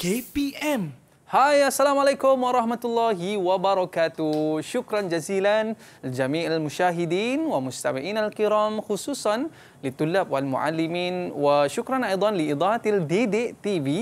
كي بي ام هاي السلام عليكم ورحمة الله وبركاته شكرا جزيلا لجميع المشاهدين ومستمعين الكرام خصوصا للطلاب والمعلمين وشكرا أيضا لإضاءة الدي دي تي في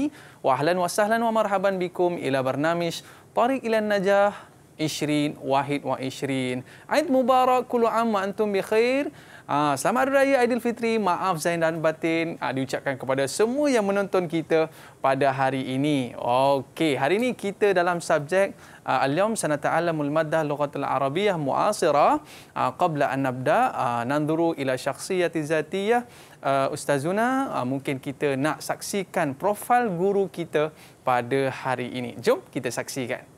وأهلا وسهلا ومرحبا بكم إلى برنامج طريق إلى النجاح 2021 عيد مبارك كل عام وأنتم بخير Ah, selamat Hari Raya Aidilfitri. Maaf Zain dan Batin ah, diucapkan kepada semua yang menonton kita pada hari ini. Okey, hari ini kita dalam subjek ah, Al-Yawm Sanata'alamul Maddah Lughatul Arabiyah Mu'asirah ah, Qabla An-Nabda ah, Nanduru Ila Syaksiyati Zatiyah ah, Ustazuna, ah, mungkin kita nak saksikan profil guru kita pada hari ini. Jom kita saksikan.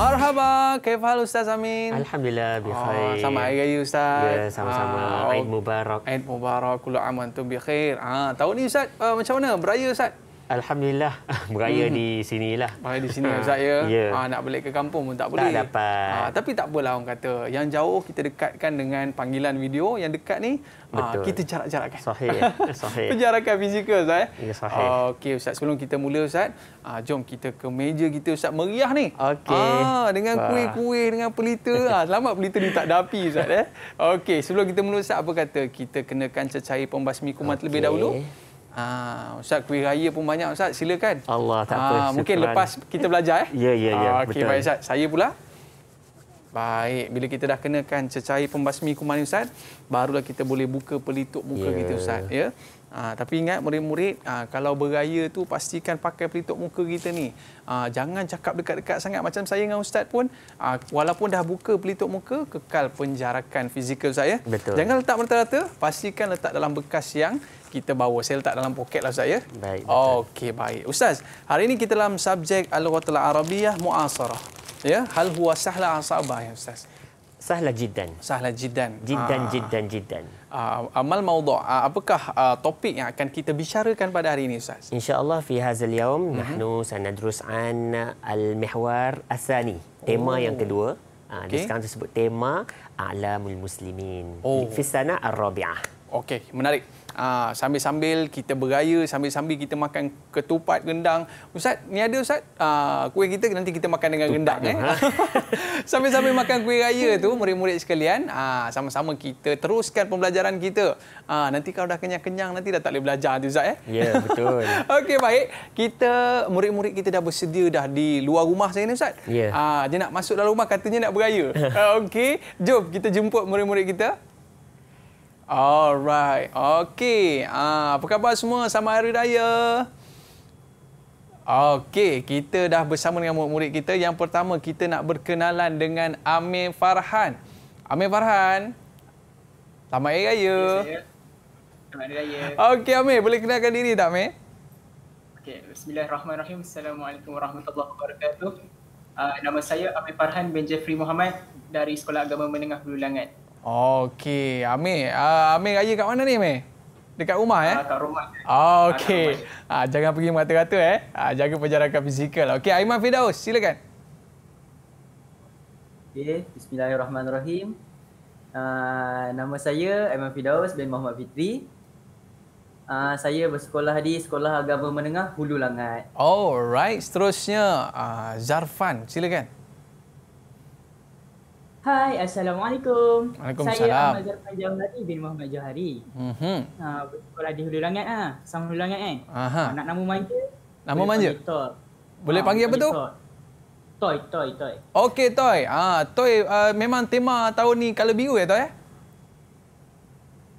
Marhaba, kaif hal Ustaz Amin? Alhamdulillah, bi oh, Sama hari raya Ustaz. Ya, sama-sama. Aid Mubarak. Aid Mubarak, kulu aman tu bi khair. Ah, tahun ni Ustaz, uh, macam mana beraya Ustaz? Alhamdulillah beraya hmm. di sinilah. Beraya di sini saya yeah. Ya. ha, nak balik ke kampung pun tak boleh. Tak dapat. Ha, tapi tak apalah orang kata. Yang jauh kita dekatkan dengan panggilan video, yang dekat ni ha, kita jarak-jarakkan. Sahih. Ya. Sahih. jarakkan fizikal Ustaz. Ya. ya sahih. Okey Ustaz, sebelum kita mula Ustaz, ha, jom kita ke meja kita Ustaz meriah ni. Okey. Ha, dengan kuih-kuih dengan pelita. Ha, selamat pelita ni tak dapi Ustaz eh. Okey, sebelum kita mula Ustaz apa kata kita kenakan cecair pembasmi kumat okay. terlebih dahulu. Okey. Ah, Ustaz kuih raya pun banyak Ustaz, silakan. Allah tak ah, apa. mungkin syukran. lepas kita belajar eh. Ya ya ya. Ha, okey baik Ustaz, saya pula. Baik, bila kita dah kenakan cecair pembasmi kuman Ustaz, barulah kita boleh buka pelituk muka yeah. kita Ustaz, ya. Yeah? Ha, tapi ingat murid-murid ha, kalau beraya tu pastikan pakai pelitup muka kita ni. Ha, jangan cakap dekat-dekat sangat macam saya dengan ustaz pun ha, walaupun dah buka pelitup muka kekal penjarakan fizikal saya. Betul. Jangan letak merata-rata, pastikan letak dalam bekas yang kita bawa. Saya letak dalam poket lah saya. Baik. Okey, baik. Ustaz, hari ini kita dalam subjek al-ghatal arabiyah muasarah. Ya, hal huwa sahla asabah ya ustaz. Sahla jidan. Sahla jidan. Jidan Aa. jidan. jiddan. Ah. Ah, amal maudu' ah, apakah topik yang akan kita bicarakan pada hari ini Ustaz? InsyaAllah fi hazal yaum, mm -hmm. nahnu sanadrus an al-mihwar asani. Tema oh. yang kedua. Okay. Dia sekarang tersebut tema A'lamul Muslimin. Oh. Fisana al-Rabi'ah. Okey, menarik. Ah, sambil-sambil kita beraya, sambil-sambil kita makan ketupat, rendang. Ustaz, ni ada Ustaz, aa, ah, kuih kita nanti kita makan dengan ketupat rendang. Eh. Ha? sambil-sambil makan kuih raya tu, murid-murid sekalian, ah, sama-sama kita teruskan pembelajaran kita. Aa, nanti kalau dah kenyang-kenyang, nanti dah tak boleh belajar tu Ustaz. Eh. Ya, yeah, betul. Okey, baik. Kita, murid-murid kita dah bersedia dah di luar rumah saya ni Ustaz. Ya. Yeah. Dia nak masuk dalam rumah, katanya nak beraya. Okey, jom kita jemput murid-murid kita. Alright, okey. Uh, apa khabar semua? Selamat Hari Raya. Okey, kita dah bersama dengan murid-murid kita. Yang pertama, kita nak berkenalan dengan Amir Farhan. Amir Farhan, selamat Hari Raya. Okey Amir, boleh kenalkan diri tak Amir? Okey, bismillahirrahmanirrahim. Assalamualaikum warahmatullahi wabarakatuh. Uh, nama saya Amir Farhan bin Jeffrey Muhammad dari Sekolah Agama Menengah Bulu Langat. Okey, Amir. Ah uh, Amir raya kat mana ni, Amir? Dekat rumah ya? Ah, kat rumah. Eh. Ah, ah, okey. Eh. Ah, jangan pergi mata-rata eh. Ah jaga penjarakan fizikal. Okey, Aiman Fidaus, silakan. Okey, bismillahirrahmanirrahim. Uh, nama saya Aiman Fidaus bin Muhammad Fitri. Uh, saya bersekolah di Sekolah Agama Menengah Hulu Langat. Alright, seterusnya uh, Zarfan, silakan. Hai, Assalamualaikum. Waalaikumsalam. Saya Ahmad Zahra Jamlati bin Muhammad Johari. Mm-hmm. Ha, sekolah di Hulu Langat ha. Sama Hulu Langat kan? Eh. Ha, nak nama manja? Nama boleh manja? Panggil Tor. Boleh ha, panggil apa tu? Toy, Toy, Toy. Okey, Toy. Ha, toy, uh, memang tema tahun ni color biru ya, Toy? Eh?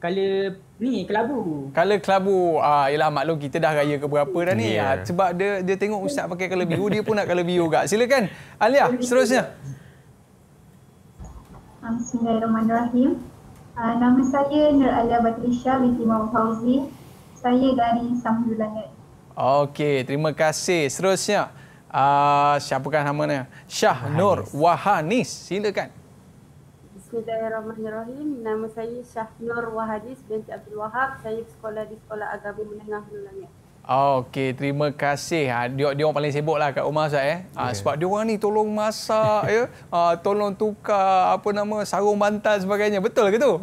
Color ni kelabu. Kalau kelabu ah yalah maklum kita dah raya ke berapa dah ni. Yeah. Ah, sebab dia dia tengok ustaz pakai kalau biru dia pun nak kalau biru juga. Silakan. Alia, seterusnya. Bismillahirrahmanirrahim. Uh, nama saya Nur Alia Batrisha binti Imam Fauzi. Saya dari Samudu Langat. Okey, terima kasih. Seterusnya, uh, siapakah namanya? Syah Wahanis. Nur Wahanis. Silakan. Bismillahirrahmanirrahim. Nama saya Syah Nur Wahanis binti Abdul Wahab. Saya sekolah di Sekolah Agama Menengah Nur Langat. Ah, okey, terima kasih. Ha, dia, dia orang paling sibuk lah kat rumah saya. Eh? Ha, yeah. Sebab dia orang ni tolong masak, ya? ha, tolong tukar apa nama sarung bantal sebagainya. Betul ke tu?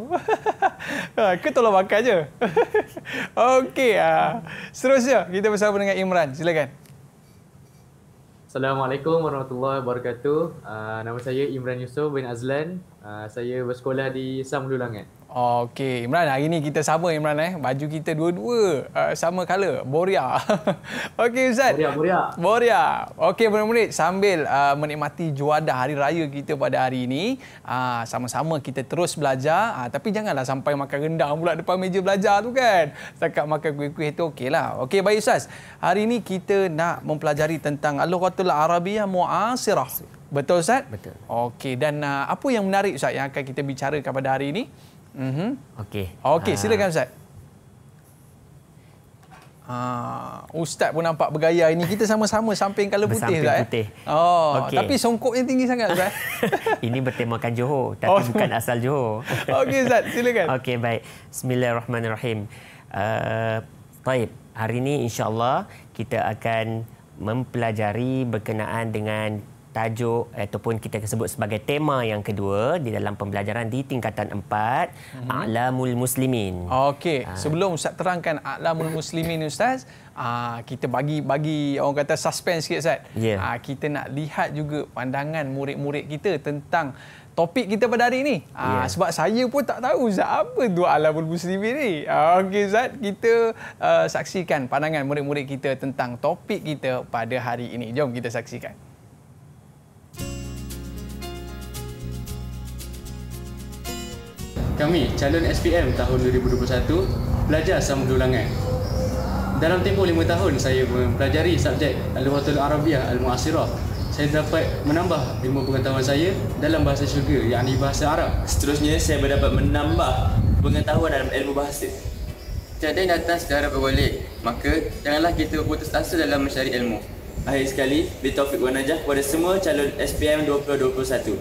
ha, ke tolong makan je? Okey, ha. seterusnya kita bersama dengan Imran. Silakan. Assalamualaikum warahmatullahi wabarakatuh. Uh, nama saya Imran Yusof bin Azlan. Uh, saya bersekolah di Sam Dulangan. Okey, Imran hari ni kita sama Imran eh. Baju kita dua-dua uh, sama color, Boria. Okey Ustaz. Boria, Boria. Boria. Okey, murid-murid sambil uh, menikmati juadah hari raya kita pada hari ini, uh, sama-sama kita terus belajar. Uh, tapi janganlah sampai makan rendang pula depan meja belajar tu kan. Setakat makan kuih-kuih tu okeylah. Okey, baik Ustaz. Hari ini kita nak mempelajari tentang Al-Lughatul Arabiyah Mu'asirah. Betul Ustaz? Betul. Okey, dan uh, apa yang menarik Ustaz yang akan kita bicarakan pada hari ini? Mhm. Okey. Okey, ah. silakan Ustaz. Ah, ustaz pun nampak bergaya ini. Kita sama-sama samping kalau putih Ustaz. Samping eh? putih. Oh, okay. tapi songkoknya tinggi sangat Ustaz. ini bertemakan Johor, tapi oh. bukan asal Johor. Okey Ustaz, silakan. Okey, baik. Bismillahirrahmanirrahim. Uh, taib. Hari ini insyaAllah kita akan mempelajari berkenaan dengan tajuk ataupun kita sebut sebagai tema yang kedua di dalam pembelajaran di tingkatan 4 mm-hmm. a'lamul muslimin. Okey, ah. sebelum ustaz terangkan a'lamul muslimin ustaz, ah, kita bagi bagi orang kata suspense sikit ustaz. Yeah. Ya. kita nak lihat juga pandangan murid-murid kita tentang topik kita pada hari ini. Yeah. Ya. sebab saya pun tak tahu ustaz apa dua a'lamul muslimin ni. Ah, okey ustaz, kita uh, saksikan pandangan murid-murid kita tentang topik kita pada hari ini. Jom kita saksikan. Kami, calon SPM tahun 2021, belajar sama ulangan. Dalam tempoh lima tahun, saya mempelajari subjek Al-Watul Arabiyah Al-Mu'asirah. Saya dapat menambah ilmu pengetahuan saya dalam bahasa syurga, yakni bahasa Arab. Seterusnya, saya berdapat menambah pengetahuan dalam ilmu bahasa. Tiada yang datang secara berbalik, maka janganlah kita putus asa dalam mencari ilmu. Akhir sekali, beri taufik wa najah kepada semua calon SPM 2021.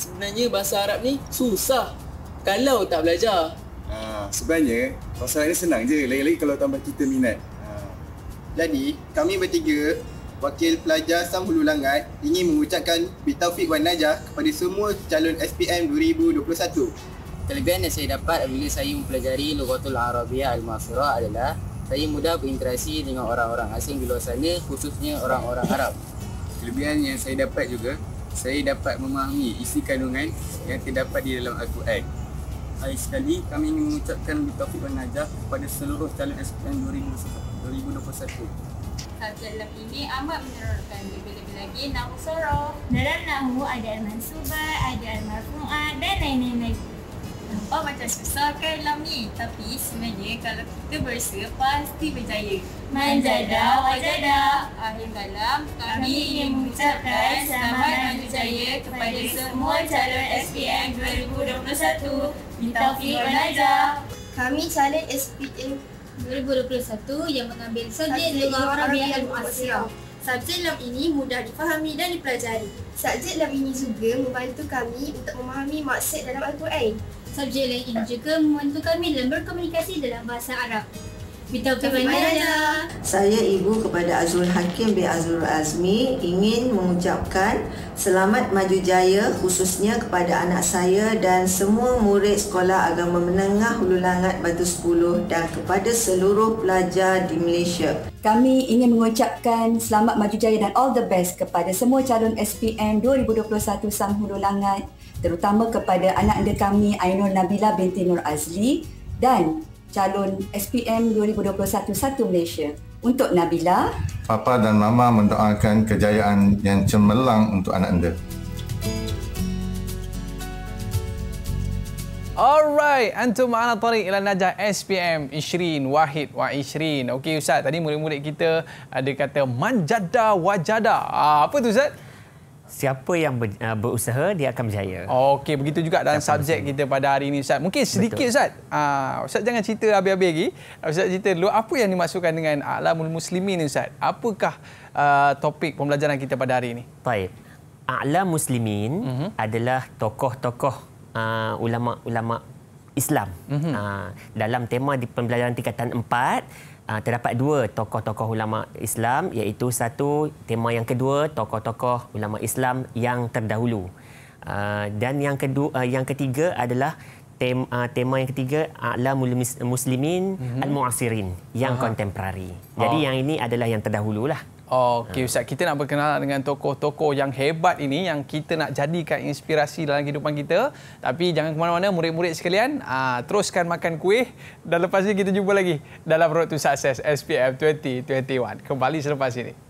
Sebenarnya bahasa Arab ni susah kalau tak belajar. Ha, sebenarnya, masalah ini senang je. Lagi-lagi kalau tambah kita minat. Ha. Jadi, kami bertiga, Wakil Pelajar Sam Hulu Langat ingin mengucapkan Bitaufik Wan Najah kepada semua calon SPM 2021. Kelebihan yang saya dapat bila saya mempelajari Lugatul Arabia Al-Mahfirah adalah saya mudah berinteraksi dengan orang-orang asing di luar sana, khususnya orang-orang Arab. Kelebihan yang saya dapat juga, saya dapat memahami isi kandungan yang terdapat di dalam Al-Quran. Akhir sekali kami ingin mengucapkan Bitaufik dan Najah kepada seluruh calon SPM 2021. Hal dalam ini amat menyeronokkan lebih-lebih lagi Nahu Soro. Dalam Nahu ada Arman Subar, ada Arman Fuad dan lain-lain lagi. Nampak oh, macam susah ke kan, dalam ni? Tapi sebenarnya kalau kita berusaha pasti berjaya. Manjada wajada. Akhir malam kami, kami ingin mengucapkan selamat dan berjaya kepada semua calon SPM 2021. Kami calon SPM 2021 yang mengambil subjek Lugah Arabia yang asia Subjek lam ini mudah difahami dan dipelajari. Subjek lam ini juga membantu kami untuk memahami maksud dalam Al-Quran. Subjek lain ini juga membantu kami dalam berkomunikasi dalam bahasa Arab. Bintang Kami Mana Ada. Saya ibu kepada Azrul Hakim b Azrul Azmi ingin mengucapkan selamat maju jaya khususnya kepada anak saya dan semua murid sekolah agama menengah Hulu Langat Batu 10 dan kepada seluruh pelajar di Malaysia. Kami ingin mengucapkan selamat maju jaya dan all the best kepada semua calon SPM 2021 Sam Hulu Langat terutama kepada anak anda kami Ainur Nabila binti Nur Azli dan calon SPM 2021-1 Malaysia. Untuk Nabila, Papa dan Mama mendoakan kejayaan yang cemerlang untuk anak anda. Alright, antum ala tarik ila najah SPM Ishrin Wahid wa Ishrin. Okey Ustaz, tadi murid-murid kita ada kata manjada wajada. Ah, apa tu Ustaz? siapa yang ber, uh, berusaha dia akan berjaya. Okey, begitu juga dalam siapa subjek kita pada hari ini Ustaz. Mungkin sedikit Betul. Ustaz. Uh, Ustaz jangan cerita habis-habis lagi. Ustaz cerita dulu apa yang dimasukkan dengan a'lamul muslimin Ustaz? Apakah uh, topik pembelajaran kita pada hari ini? Baik. A'lam muslimin uh-huh. adalah tokoh-tokoh uh, ulama-ulama Islam. Uh-huh. Uh, dalam tema di pembelajaran tingkatan 4 Ah, terdapat dua tokoh-tokoh ulama Islam iaitu satu tema yang kedua tokoh-tokoh ulama Islam yang terdahulu. Ah, dan yang kedua ah, yang ketiga adalah tema tema yang ketiga adalah muslimin mm-hmm. al-mu'asirin yang kontemporari. Jadi oh. yang ini adalah yang terdahululah. Okey ya. Ustaz, kita nak berkenalan dengan tokoh-tokoh yang hebat ini yang kita nak jadikan inspirasi dalam kehidupan kita. Tapi jangan ke mana-mana murid-murid sekalian, uh, teruskan makan kuih dan lepas ini kita jumpa lagi dalam Road to Success SPM 2021. Kembali selepas ini.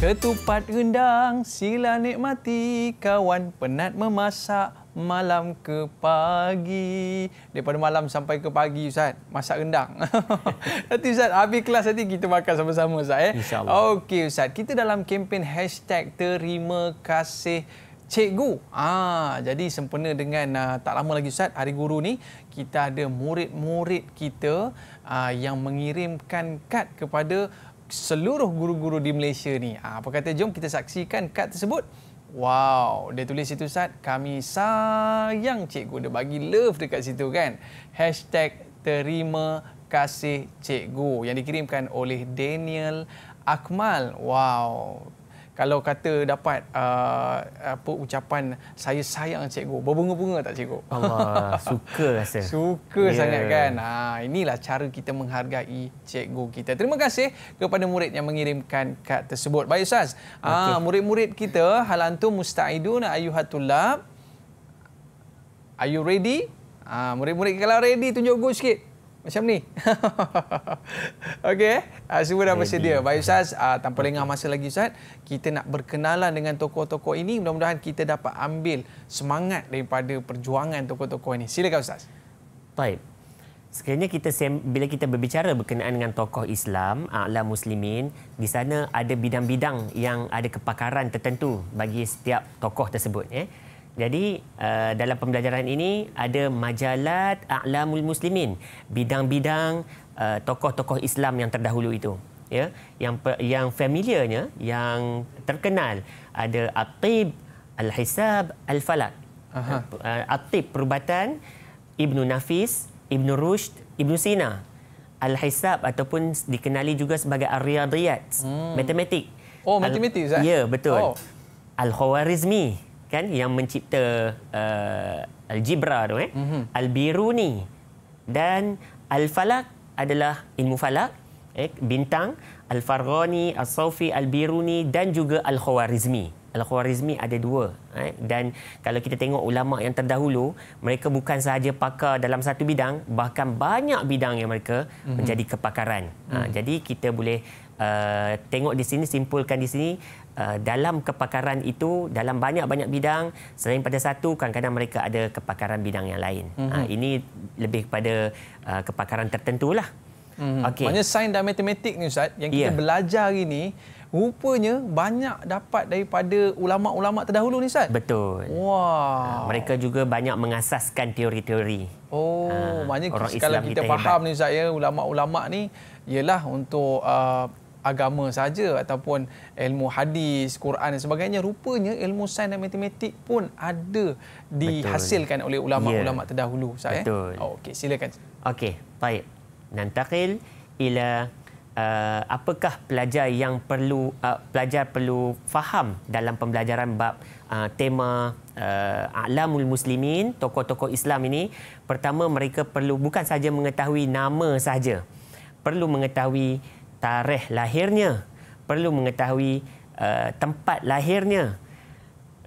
Ketupat rendang sila nikmati kawan penat memasak malam ke pagi daripada malam sampai ke pagi ustaz masak rendang nanti ustaz habis kelas nanti kita makan sama-sama ustaz eh okey ustaz kita dalam kempen hashtag terima kasih cikgu ah jadi sempena dengan ah, tak lama lagi ustaz hari guru ni kita ada murid-murid kita ah, yang mengirimkan kad kepada seluruh guru-guru di Malaysia ni. Ah, apa kata jom kita saksikan kad tersebut? Wow, dia tulis situ Ustaz, kami sayang cikgu. Dia bagi love dekat situ kan. Hashtag terima kasih cikgu yang dikirimkan oleh Daniel Akmal. Wow, kalau kata dapat uh, apa ucapan saya sayang cikgu berbunga-bunga tak cikgu Allah suka rasa suka yeah. sangat kan ha inilah cara kita menghargai cikgu kita terima kasih kepada murid yang mengirimkan kad tersebut baik ustaz ah, okay. ha, murid-murid kita hal antum musta'idun ayuhatullab are you ready ha, murid-murid kalau ready tunjuk go sikit macam ni. Okey. Uh, semua dah bersedia. Baik Ustaz, uh, tanpa lengah masa lagi Ustaz, kita nak berkenalan dengan tokoh-tokoh ini. Mudah-mudahan kita dapat ambil semangat daripada perjuangan tokoh-tokoh ini. Silakan Ustaz. Baik. Sekiranya kita sem- bila kita berbicara berkenaan dengan tokoh Islam, ahli muslimin, di sana ada bidang-bidang yang ada kepakaran tertentu bagi setiap tokoh tersebut, Eh? Jadi uh, dalam pembelajaran ini ada majalat A'lamul Muslimin, bidang-bidang uh, tokoh-tokoh Islam yang terdahulu itu. Ya, yang yang familiarnya, yang terkenal ada Atib, Al-Hisab, Al-Falak. Aha. Eh, At-Tib perubatan Ibnu Nafis, Ibnu Rushd, Ibnu Sina. Al-Hisab ataupun dikenali juga sebagai Ar-Riyadiyat, hmm. matematik. Oh, matematik Al- Ya, betul. Oh. Al-Khwarizmi, kan yang mencipta uh, algebra tu eh mm-hmm. albiruni dan al-falak adalah ilmu falak eh bintang al-farghani al sawfi al-biruni dan juga al-khwarizmi Al-Khwarizmi ada dua. Eh? Dan kalau kita tengok ulama yang terdahulu, mereka bukan sahaja pakar dalam satu bidang, bahkan banyak bidang yang mereka mm-hmm. menjadi kepakaran. Mm-hmm. Ha, mhm. jadi kita boleh Uh, tengok di sini simpulkan di sini uh, dalam kepakaran itu dalam banyak-banyak bidang selain pada satu kadang-kadang mereka ada kepakaran bidang yang lain. Mm-hmm. Ini lebih kepada uh, kepakaran tertentulah. Mm-hmm. Okey. Maknanya sains dan matematik ni ustaz yang kita yeah. belajar hari ni rupanya banyak dapat daripada ulama-ulama terdahulu ni ustaz. Betul. Wah. Wow. Ha, mereka juga banyak mengasaskan teori-teori. Oh, ha, maknanya kalau kita, kita faham hebat. ni ustaz ya ulama-ulama ni ialah untuk uh, agama saja ataupun ilmu hadis, Quran dan sebagainya rupanya ilmu sains dan matematik pun ada dihasilkan Betul. oleh ulama-ulama ya. terdahulu saya. eh. Oh, Okey, silakan. Okey, baik. Nantakil ila uh, apakah pelajar yang perlu uh, pelajar perlu faham dalam pembelajaran bab uh, tema uh, alamul muslimin, tokoh-tokoh Islam ini, pertama mereka perlu bukan saja mengetahui nama saja. Perlu mengetahui tarikh lahirnya, perlu mengetahui uh, tempat lahirnya,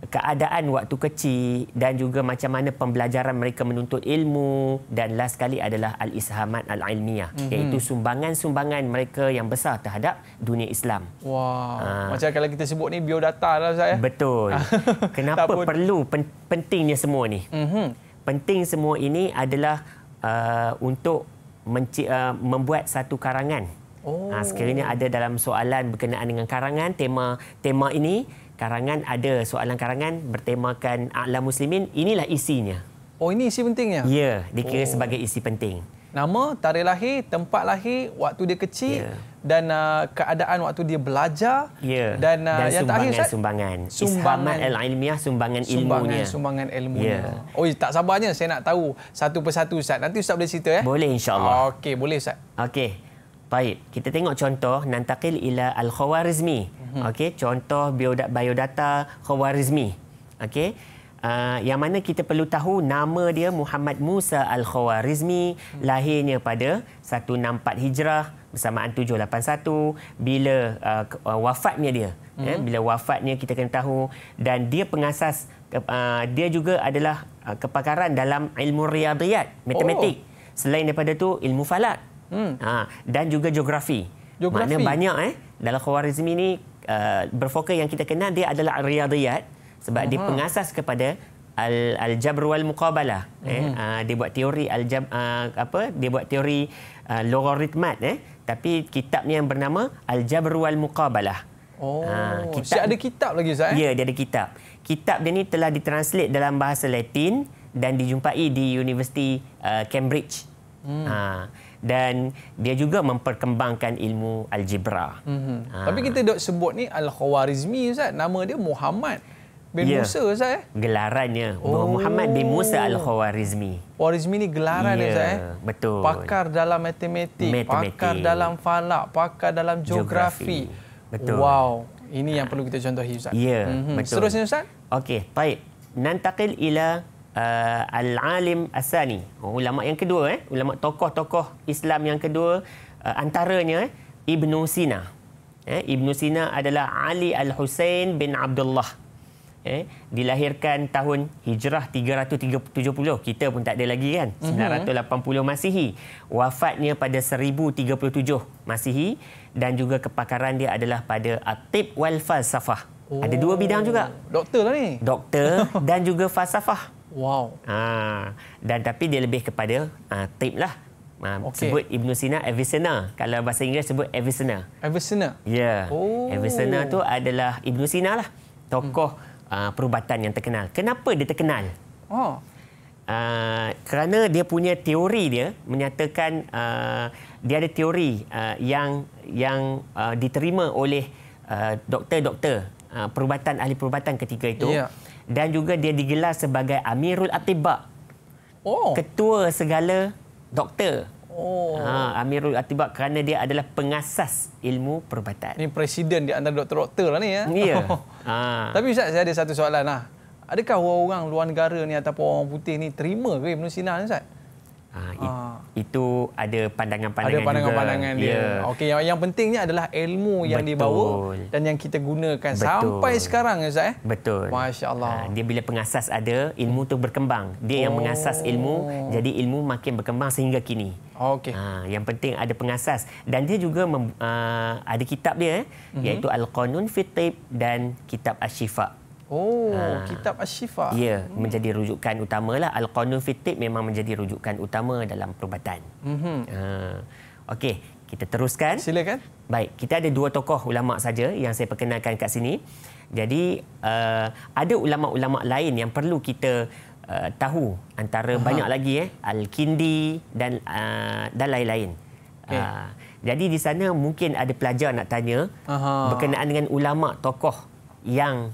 keadaan waktu kecil dan juga macam mana pembelajaran mereka menuntut ilmu dan last sekali adalah al-isahamat al-ilmiah mm-hmm. iaitu sumbangan-sumbangan mereka yang besar terhadap dunia Islam. Wah, wow. Ah. macam kalau kita sebut ni biodata lah ustaz ya. Betul. Kenapa pun. perlu pen- pentingnya semua ni? Mm-hmm. Penting semua ini adalah uh, untuk uh, membuat satu karangan. Oh. Ha, sekiranya ada dalam soalan berkenaan dengan karangan, tema tema ini, karangan ada soalan karangan bertemakan ala muslimin, inilah isinya. Oh, ini isi pentingnya? Ya, dikira oh. sebagai isi penting. Nama, tarikh lahir, tempat lahir, waktu dia kecil yeah. dan uh, keadaan waktu dia belajar yeah. dan, uh, dan yang sumbangan, terakhir saya, sumbangan. sumbangan Ishamat al-ilmiah sumbangan, ilmunya. Sumbangan ilmunya. Yeah. Oh, tak sabarnya saya nak tahu satu persatu Ustaz. Nanti Ustaz boleh cerita ya? Boleh Insyaallah. allah Okey, boleh Ustaz. Okey. Baik, kita tengok contoh nantakil ila al-khawarizmi. mm Okey, contoh biodata khawarizmi. Okey. Uh, yang mana kita perlu tahu nama dia Muhammad Musa Al-Khawarizmi mhm. lahirnya pada 164 Hijrah bersamaan 781 bila uh, uh, wafatnya dia hmm. eh, bila wafatnya kita kena tahu dan dia pengasas uh, dia juga adalah uh, kepakaran dalam ilmu riyadiyat matematik oh. selain daripada tu ilmu falak Hmm. Ha, dan juga geografi. geografi. Mana banyak eh dalam Khwarizmi ini uh, berfokus yang kita kenal dia adalah riyadiyat sebab Aha. dia pengasas kepada al aljabr wal muqabalah eh. hmm. eh uh, dia buat teori aljab uh, apa dia buat teori uh, logaritmat eh tapi kitabnya yang bernama aljabr wal muqabalah. Oh, ha, kitab, ada kitab lagi Ustaz eh? Ya, dia ada kitab. Kitab dia ni telah ditranslate dalam bahasa Latin dan dijumpai di Universiti uh, Cambridge. Hmm. Ha dan dia juga memperkembangkan ilmu algebra. Mm-hmm. Ha. Tapi kita dok sebut ni Al-Khwarizmi Ustaz, nama dia Muhammad bin ya. Musa Ustaz eh. Gelarannya oh. Muhammad bin Musa Al-Khwarizmi. Khwarizmi ni gelaran ya. Ustaz eh. Betul. Pakar dalam matematik, matematik. pakar dalam falak, pakar dalam geografi. geografi. Betul. Wow, ini ha. yang perlu kita contohi Ustaz. Ya, mm-hmm. betul. Seterusnya Ustaz? Okey, baik. Nantakil ila uh, al-alim asani oh, ulama yang kedua eh ulama tokoh-tokoh Islam yang kedua uh, antaranya eh? Ibnu Sina eh Ibnu Sina adalah Ali al-Husain bin Abdullah eh dilahirkan tahun hijrah 370 kita pun tak ada lagi kan 980 mhm. Masihi wafatnya pada 1037 Masihi dan juga kepakaran dia adalah pada atib wal falsafah Oh, ada dua bidang juga. Oh, doktor lah ni. Doktor dan juga falsafah. Wow. Ah dan tapi dia lebih kepada ah tip lah. Ah, okay. Sebut Ibn Sina Avicenna. Kalau bahasa Inggeris sebut Avicenna. Avicenna. Ya. Yeah. Oh. Avicenna tu adalah Ibn Sina lah. Tokoh hmm. ah, perubatan yang terkenal. Kenapa dia terkenal? Oh. Ah, kerana dia punya teori dia menyatakan ah, dia ada teori ah, yang yang ah, diterima oleh ah, doktor-doktor ah, perubatan ahli perubatan ketika itu. Yeah dan juga dia digelar sebagai Amirul Atiba. Oh. Ketua segala doktor. Oh. Ha, Amirul Atiba kerana dia adalah pengasas ilmu perubatan. Ini presiden di antara doktor-doktor lah ni ya. Ya. Yeah. ha. Tapi Ustaz, saya ada satu soalan lah. Adakah orang-orang luar negara ni ataupun orang putih ni terima ke Ibn Sina ni Ustaz? Ha, it, ah. Itu ada pandangan-pandangan juga. Ada pandangan-pandangan dia. Yeah. Okay, yang, yang pentingnya adalah ilmu yang dibawa dan yang kita gunakan Betul. sampai sekarang Ustaz. Eh? Betul. Masya Allah. Ha, ah, dia bila pengasas ada, ilmu tu berkembang. Dia yang mengasas oh. ilmu, jadi ilmu makin berkembang sehingga kini. Okay. Ha, yang penting ada pengasas. Dan dia juga mem, uh, ada kitab dia, eh? mm-hmm. iaitu Al-Qanun Fitib dan Kitab Ashifa. Al- Oh, uh, kitab Ashifa. Ya, yeah, hmm. menjadi rujukan utamalah. Al-Qanun Fitib memang menjadi rujukan utama dalam perubatan. Mm-hmm. Uh, Okey, kita teruskan. Silakan. Baik, kita ada dua tokoh ulama' saja yang saya perkenalkan kat sini. Jadi, uh, ada ulama'-ulama' lain yang perlu kita uh, tahu antara Aha. banyak lagi. Eh, Al-Kindi dan, uh, dan lain-lain. Okay. Uh, jadi, di sana mungkin ada pelajar nak tanya Aha. berkenaan dengan ulama' tokoh yang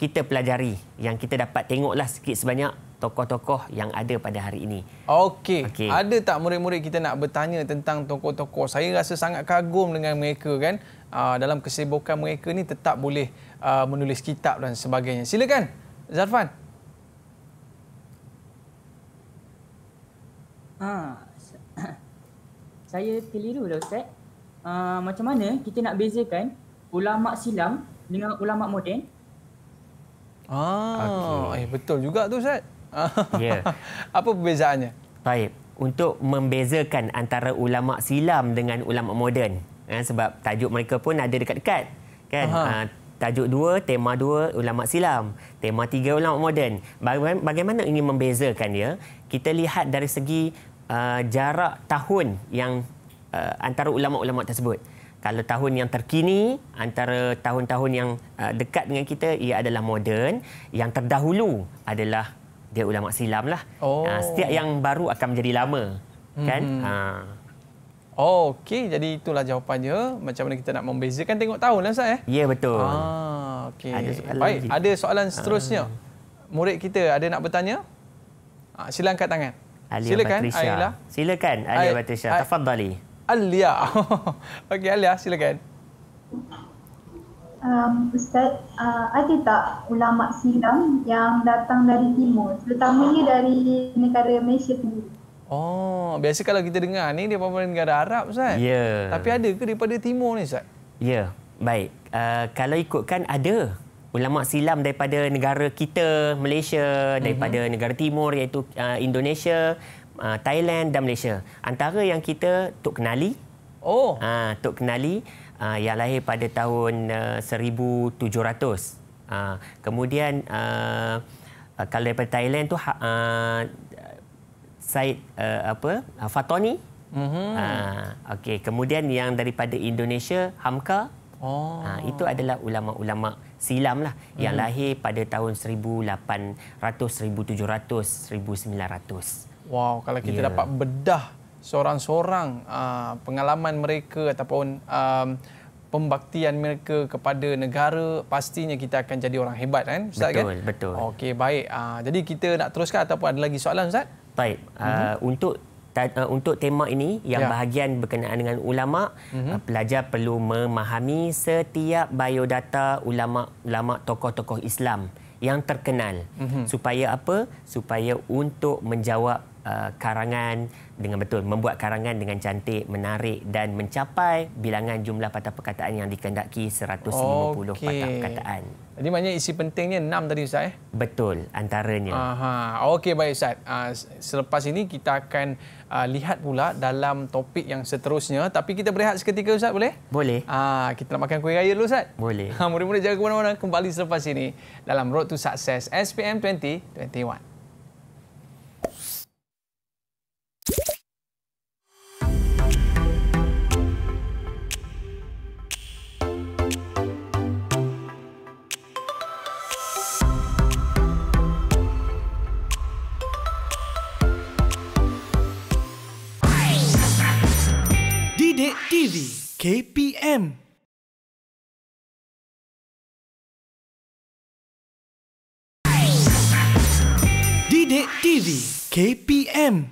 kita pelajari yang kita dapat tengoklah sikit sebanyak tokoh-tokoh yang ada pada hari ini. Okey. Okay. Ada tak murid-murid kita nak bertanya tentang tokoh-tokoh? Saya rasa sangat kagum dengan mereka kan. Uh, dalam kesibukan mereka ni tetap boleh uh, menulis kitab dan sebagainya. Silakan Zarfan. Ha. Saya keliru dah Ustaz. Uh, macam mana kita nak bezakan ulama silam dengan ulama moden? Ah, eh betul juga tu Ustaz. Ya. Apa perbezaannya? Baik, untuk membezakan antara ulama silam dengan ulama moden. Eh, sebab tajuk mereka pun ada dekat-dekat, kan? Ha, tajuk dua, tema dua, ulama silam. Tema tiga, ulama moden. Bagaimana ingin membezakan dia? Kita lihat dari segi uh, jarak tahun yang uh, antara ulama-ulama tersebut kalau tahun yang terkini antara tahun-tahun yang uh, dekat dengan kita ia adalah moden yang terdahulu adalah dia ulama silam lah oh. uh, setiap yang baru akan menjadi lama hmm kan uh. Oh, okey. Jadi itulah jawapannya. Macam mana kita nak membezakan tengok tahun lah, Ustaz. Eh? Ya, betul. Ah, okay. ada soalan Baik, lagi. ada soalan seterusnya. Ah. Murid kita ada nak bertanya? Ah, sila angkat tangan. Alia Silakan, Aila. Silakan, Alia Ay- Patricia. Tafadhali. Alia. Okey Alia silakan. Um, Ustaz, uh, ada tak ulama silam yang datang dari timur, terutamanya dari negara Malaysia sendiri? Oh, biasa kalau kita dengar ni dia daripada negara Arab, Ustaz. Ya. Yeah. Tapi ada ke daripada timur ni, Ustaz? Ya. Yeah. Baik. Uh, kalau ikutkan ada ulama silam daripada negara kita, Malaysia, daripada mm-hmm. negara timur iaitu uh, Indonesia, Ah, Thailand dan Malaysia. Antara yang kita tuk kenali. Oh. Uh, ah, tuk kenali uh, yang lahir pada tahun uh, 1700. Uh, kemudian uh, kalau daripada Thailand tu uh, Said uh, apa? Uh, Fatoni. Mm-hmm. Uh, okay. Kemudian yang daripada Indonesia Hamka. Oh. Uh, itu adalah ulama-ulama silam lah yang mm. lahir pada tahun 1800, 1700, 1900. Wow, kalau kita yeah. dapat bedah seorang-seorang uh, pengalaman mereka ataupun um, pembaktian mereka kepada negara, pastinya kita akan jadi orang hebat kan, Ustaz betul, kan? Betul, betul. Okey, baik. Uh, jadi kita nak teruskan ataupun ada lagi soalan Ustaz? Baik. Uh, mm-hmm. Untuk untuk tema ini yang ya. bahagian berkenaan dengan ulama uh-huh. pelajar perlu memahami setiap biodata ulama-ulama tokoh-tokoh Islam yang terkenal uh-huh. supaya apa supaya untuk menjawab Uh, karangan dengan betul membuat karangan dengan cantik menarik dan mencapai bilangan jumlah patah perkataan yang dikendaki 150 okay. patah perkataan. Jadi maknanya isi pentingnya enam tadi ustaz eh? Betul antaranya. Aha okey baik ustaz. Uh, selepas ini kita akan uh, lihat pula dalam topik yang seterusnya tapi kita berehat seketika ustaz boleh? Boleh. Ah uh, kita nak makan kuih raya dulu ustaz. Boleh. Ha murid-murid jaga ke mana-mana kembali selepas ini dalam road to success SPM 2021. TV KPM Didik TV KPM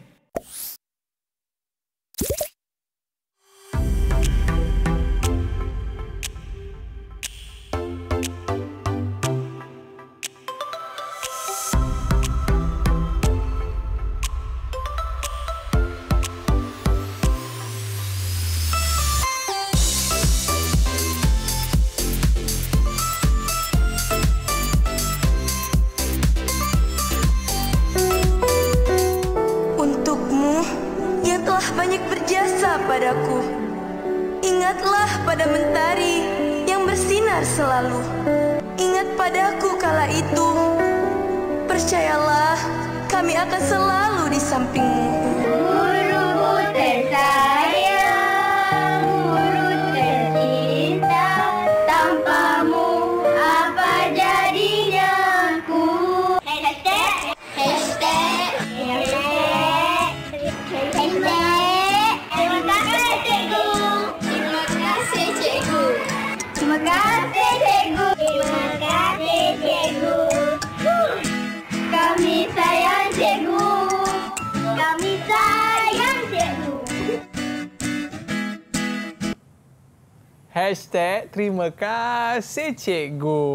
kasih cikgu.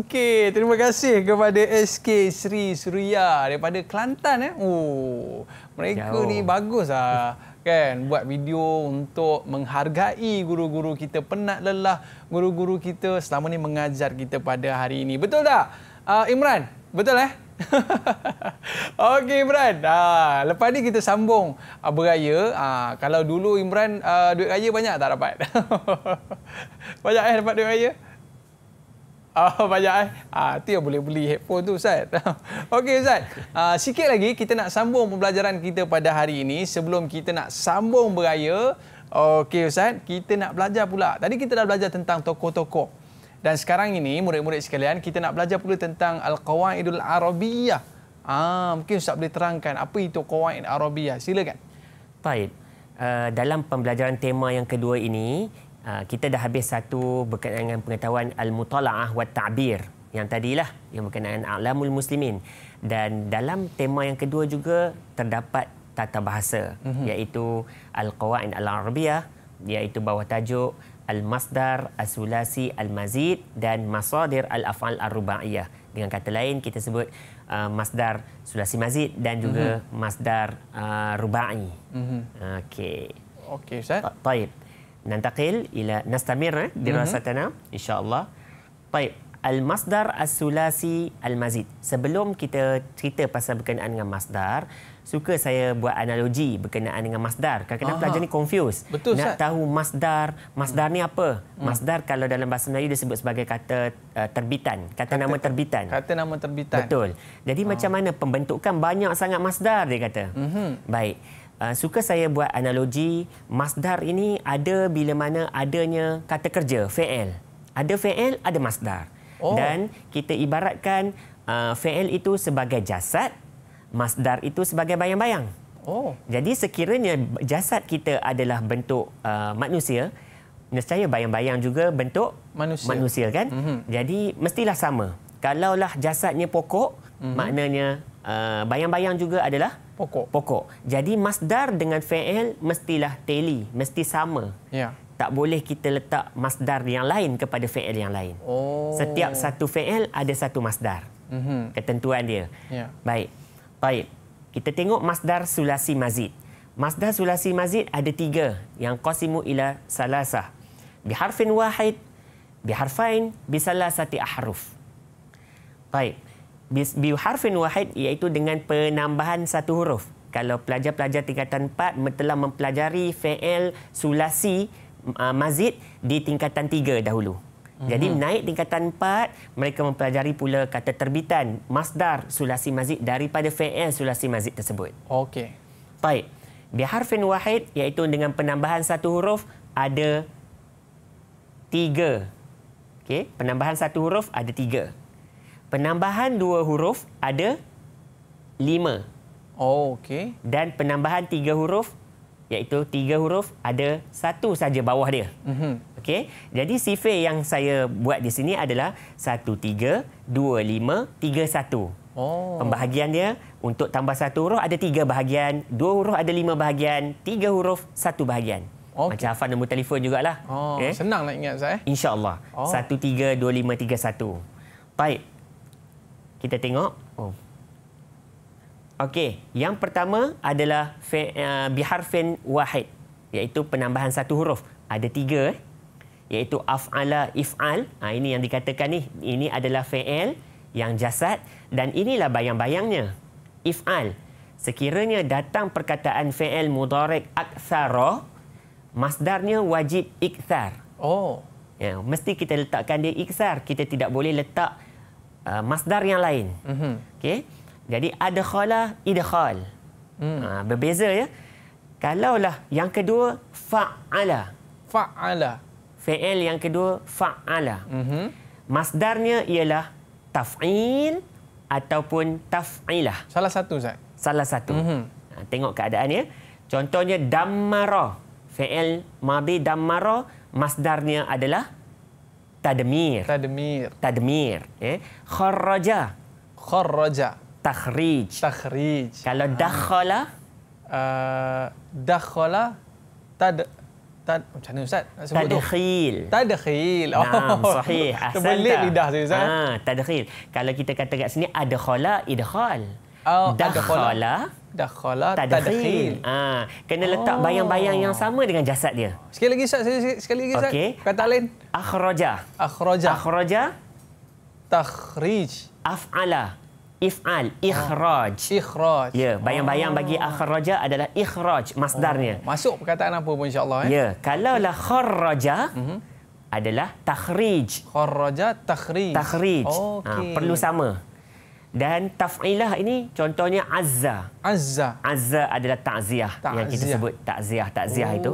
Okey, terima kasih kepada SK Sri Surya, daripada Kelantan eh. Oh, mereka Yow. ni baguslah kan buat video untuk menghargai guru-guru kita penat lelah guru-guru kita selama ni mengajar kita pada hari ini. Betul tak? Uh, Imran, betul eh? Okey Imran. Ha, lepas ni kita sambung ah, beraya. Ha, kalau dulu Imran uh, duit raya banyak tak dapat? banyak eh dapat duit raya? Oh, banyak eh. Ha, itu yang boleh beli headphone tu Ustaz. Okey Ustaz. Ha, sikit lagi kita nak sambung pembelajaran kita pada hari ini. Sebelum kita nak sambung beraya. Okey Ustaz. Kita nak belajar pula. Tadi kita dah belajar tentang tokoh-tokoh. Dan sekarang ini murid-murid sekalian kita nak belajar pula tentang al-qawaidul arabiyah. Ah, mungkin Ustaz boleh terangkan apa itu qawaid arabiyah. Silakan. Baik. Uh, dalam pembelajaran tema yang kedua ini, uh, kita dah habis satu berkaitan dengan pengetahuan al-mutala'ah wa ta'bir yang tadilah yang berkaitan berkenaan alamul muslimin. Dan dalam tema yang kedua juga terdapat tata bahasa mm-hmm. iaitu al qawain al-arabiyah iaitu bawah tajuk al-masdar as-sulasi al-mazid dan masadir al-af'al ar-ruba'iyah. Dengan kata lain kita sebut uh, masdar sulasi mazid dan juga mm-hmm. masdar uh, ruba'i. Mm-hmm. Okey. Okey Ustaz. Baik. Nantaqil ila nastamir eh, dirasatana mhm. mm-hmm. insya-Allah. Baik. Al-masdar as-sulasi al-mazid. Sebelum kita cerita pasal berkenaan dengan masdar, suka saya buat analogi berkenaan dengan masdar. Kadang-kadang pelajar ni confuse. Betul, Nak Ustaz. tahu masdar, masdar ni apa? Hmm. Masdar kalau dalam bahasa Melayu dia sebut sebagai kata uh, terbitan, kata, kata nama terbitan. Kata nama terbitan. Betul. Jadi oh. macam mana pembentukan banyak sangat masdar dia kata. Mm-hmm. Baik. Uh, suka saya buat analogi masdar ini ada bila mana adanya kata kerja fi'il. Ada fi'il, ada masdar. Oh. Dan kita ibaratkan uh, fi'il itu sebagai jasad masdar itu sebagai bayang-bayang. Oh. Jadi sekiranya jasad kita adalah bentuk uh, manusia, nescaya bayang-bayang juga bentuk manusia, manusia kan? Mm-hmm. Jadi mestilah sama. Kalaulah jasadnya pokok, mm-hmm. maknanya uh, bayang-bayang juga adalah pokok. Pokok. Jadi masdar dengan fi'il mestilah teli, mesti sama. Ya. Yeah. Tak boleh kita letak masdar yang lain kepada fi'il yang lain. Oh. Setiap satu fi'il ada satu masdar. Mm-hmm. Ketentuan dia. Ya. Yeah. Baik. Baik. Kita tengok masdar sulasi mazid. Masdar sulasi mazid ada tiga. Yang qasimu ila salasah. Biharfin wahid, biharfain, bisalasati ahruf. Baik. Biharfin wahid iaitu dengan penambahan satu huruf. Kalau pelajar-pelajar tingkatan 4 telah mempelajari fi'il sulasi uh, mazid di tingkatan 3 dahulu. Jadi mhm. naik tingkatan 4, mereka mempelajari pula kata terbitan masdar sulasi mazid daripada fi'il sulasi mazid tersebut. Okey. Baik. Bi harfin wahid iaitu dengan penambahan satu huruf ada tiga. Okey, penambahan satu huruf ada tiga. Penambahan dua huruf ada lima. Oh, okey. Dan penambahan tiga huruf iaitu tiga huruf ada satu saja bawah dia. Mm-hmm. Okey. Jadi sifir yang saya buat di sini adalah 132531. Oh. Pembahagian dia untuk tambah satu huruf ada tiga bahagian, dua huruf ada lima bahagian, tiga huruf satu bahagian. Okay. Macam hafal nombor telefon jugalah. Oh, okay. senang nak ingat saya. InsyaAllah. Oh. tiga satu. Baik. Kita tengok. Okey, yang pertama adalah fe, uh, biharfin wahid iaitu penambahan satu huruf. Ada tiga eh? iaitu af'ala if'al. Ha, ini yang dikatakan ni, ini adalah fi'il yang jasad dan inilah bayang-bayangnya. If'al. Sekiranya datang perkataan fi'il mudhari' aktsara, masdarnya wajib ikthar. Oh. Ya, mesti kita letakkan dia ikthar. Kita tidak boleh letak uh, masdar yang lain. Mhm. Okey. Jadi adkhala idkhal. Hmm. Ha, berbeza ya. Kalaulah yang kedua fa'ala. Fa'ala. Fi'il yang kedua fa'ala. Mm-hmm. Masdarnya ialah taf'il ataupun taf'ilah. Salah satu Zai. Salah satu. Mm-hmm. Ha, tengok keadaannya. Contohnya dammara. Fi'il madhi dammara masdarnya adalah tadmir. Tadmir. Tadmir. Eh. Kharaja. Kharraja takhrij. Takhrij. Kalau ah. dakhala? Uh, dakhala tad tad macam mana ustaz? Sebut tadkhil. Tadkhil. Oh, nah, sahih. Terbelit lidah saya ustaz. Ha, tadkhil. Kalau kita kata kat sini adkhala idkhal. Oh, dakhala. Dakhala tadkhil. Ha, kena letak oh. bayang-bayang yang sama dengan jasad dia. Sekali lagi ustaz, sekali, sekali lagi ustaz. Okay. Kata lain. Akhraja. Akhraja. Akhraja. Takhrij. Af'ala if'al ikhraj ha. ikhraj ya bayang-bayang oh. bagi akhraja adalah ikhraj masdarnya oh. masuk perkataan apa pun insyaallah eh ya kalau la kharaja mm-hmm. adalah takhrij kharaja takhrij takhrij okay. ha, perlu sama dan taf'ilah ini contohnya azza azza azza adalah ta'ziah ta yang kita sebut ta'ziah ta'ziah oh. itu